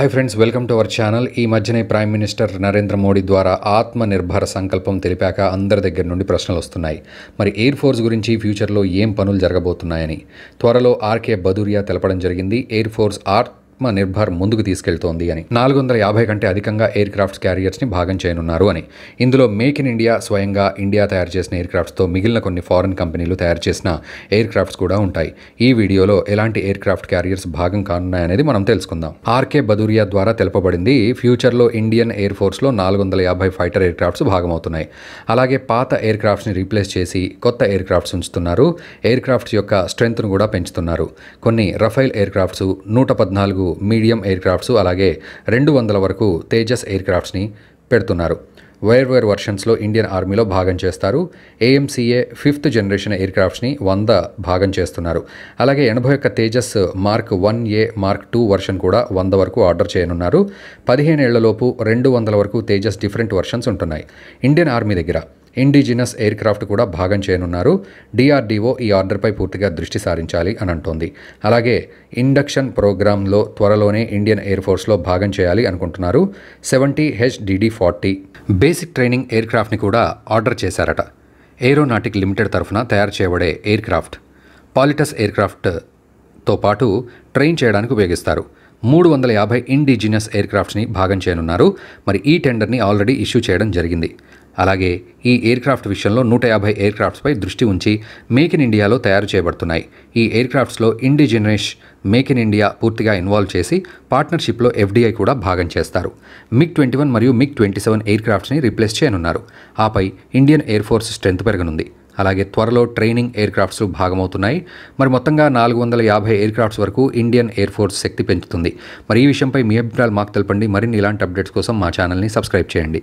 hi friends welcome to our channel ఈ మధ్యనే prime minister Narendra Modi ద్వారా ఆత్మనిర్భర సంకల్పం తెలిపాక అందరి దగ్గర నుండి ప్రశ్నలు వస్తున్నాయి మరి ఎయిర్ ఫోర్స్ గురించి ఫ్యూచర్లో ఏం పనులు జరగబోతున్నాయని త్వరలో ఆర్కే బదూరియా తెలపడం జరిగింది ఎయిర్ ఫోర్స్ ఆర్ ఆత్మనిర్భర్ ముందుకు తీసుకెళ్తోంది అని నాలుగు వందల యాభై కంటే అధికంగా ఎయిర్ క్రాఫ్ట్స్ క్యారియర్స్ని భాగం చేయనున్నారు అని ఇందులో మేక్ ఇన్ ఇండియా స్వయంగా ఇండియా తయారు చేసిన ఎయిర్ క్రాఫ్ట్స్తో మిగిలిన కొన్ని ఫారెన్ కంపెనీలు తయారు చేసిన ఎయిర్ క్రాఫ్ట్స్ కూడా ఉంటాయి ఈ వీడియోలో ఎలాంటి ఎయిర్ క్రాఫ్ట్ క్యారియర్స్ భాగం కానున్నాయనేది మనం తెలుసుకుందాం ఆర్కే బదూరియా ద్వారా తెలపబడింది ఫ్యూచర్లో ఇండియన్ ఎయిర్ ఫోర్స్లో నాలుగు వందల యాభై ఫైటర్ ఎయిర్ క్రాఫ్ట్స్ భాగమవుతున్నాయి అలాగే పాత ఎయిర్ క్రాఫ్ట్స్ని రీప్లేస్ చేసి కొత్త ఎయిర్ క్రాఫ్ట్స్ ఉంచుతున్నారు ఎయిర్ క్రాఫ్ట్స్ యొక్క స్ట్రెంత్ను కూడా పెంచుతున్నారు కొన్ని రఫైల్ ఎయిర్ క్రాఫ్ట్స్ నూట పద్నాలుగు మీడియం ఎయిర్ క్రాఫ్ట్స్ అలాగే రెండు వందల వరకు తేజస్ ఎయిర్ క్రాఫ్ట్స్ని పెడుతున్నారు వేర్ వర్షన్స్లో ఇండియన్ ఆర్మీలో భాగం చేస్తారు ఏఎంసీఏ ఫిఫ్త్ జనరేషన్ ఎయిర్ క్రాఫ్ట్స్ని వంద భాగం చేస్తున్నారు అలాగే ఎనభై ఒక్క Tejas mark one A mark two version కూడా వంద వరకు ఆర్డర్ చేయనున్నారు పదిహేనేళ్లలోపు రెండు వందల వరకు తేజస్ డిఫరెంట్ వర్షన్స్ ఉంటున్నాయి ఇండియన్ ఆర్మీ దగ్గర ఇండిజినస్ ఎయిర్క్రాఫ్ట్ కూడా భాగం చేయనున్నారు డిఆర్డీఓ ఈ ఆర్డర్పై పూర్తిగా దృష్టి సారించాలి అని అంటోంది అలాగే ఇండక్షన్ ప్రోగ్రాంలో త్వరలోనే ఇండియన్ ఎయిర్ ఫోర్స్లో భాగం చేయాలి అనుకుంటున్నారు seventy HTT forty basic training ఎయిర్క్రాఫ్ట్ని కూడా ఆర్డర్ చేశారట ఏరోనాటిక్ లిమిటెడ్ తరఫున తయారు చేయబడే ఎయిర్క్రాఫ్ట్ పాలిటస్ ఎయిర్క్రాఫ్ట్తో పాటు ట్రైన్ చేయడానికి ఉపయోగిస్తారు మూడు వందల యాభై ఇండిజినస్ ఎయిర్క్రాఫ్ట్స్ని భాగం చేయనున్నారు మరి ఈ టెండర్ని ఆల్రెడీ ఇష్యూ చేయడం జరిగింది అలాగే ఈ ఎయిర్ క్రాఫ్ట్ విషయంలో నూట యాభై ఎయిర్ క్రాఫ్ట్స్పై దృష్టి ఉంచి మేక్ ఇన్ ఇండియాలో తయారు చేయబడుతున్నాయి ఈ ఎయిర్ క్రాఫ్ట్స్లో మేక్ ఇన్ ఇండియా పూర్తిగా ఇన్వాల్వ్ చేసి పార్ట్నర్షిప్లో ఎఫ్డీఐ కూడా భాగం చేస్తారు మిగ్ ట్వంటీ వన్ మరియు మిగ్ ట్వంటీ సెవెన్ ఎయిర్ క్రాఫ్ట్స్ని రీప్లేస్ చేయనున్నారు ఆపై ఇండియన్ ఎయిర్ ఫోర్స్ స్ట్రెంత్ పెరగనుంది అలాగే త్వరలో ట్రైనింగ్ ఎయిర్ క్రాఫ్ట్స్ భాగమవుతున్నాయి మరి మొత్తంగా నాలుగు వందల యాభై ఎయిర్క్రాఫ్ట్స్ వరకు ఇండియన్ ఎయిర్ ఫోర్స్ శక్తి పెంచుతుంది మరి ఈ విషయంపై మీ అభిప్రాయాలు మాకు తెలపండి మరిన్ని ఇలాంటి అప్డేట్స్ కోసం మా ఛానల్ని సబ్స్క్రైబ్ చేయండి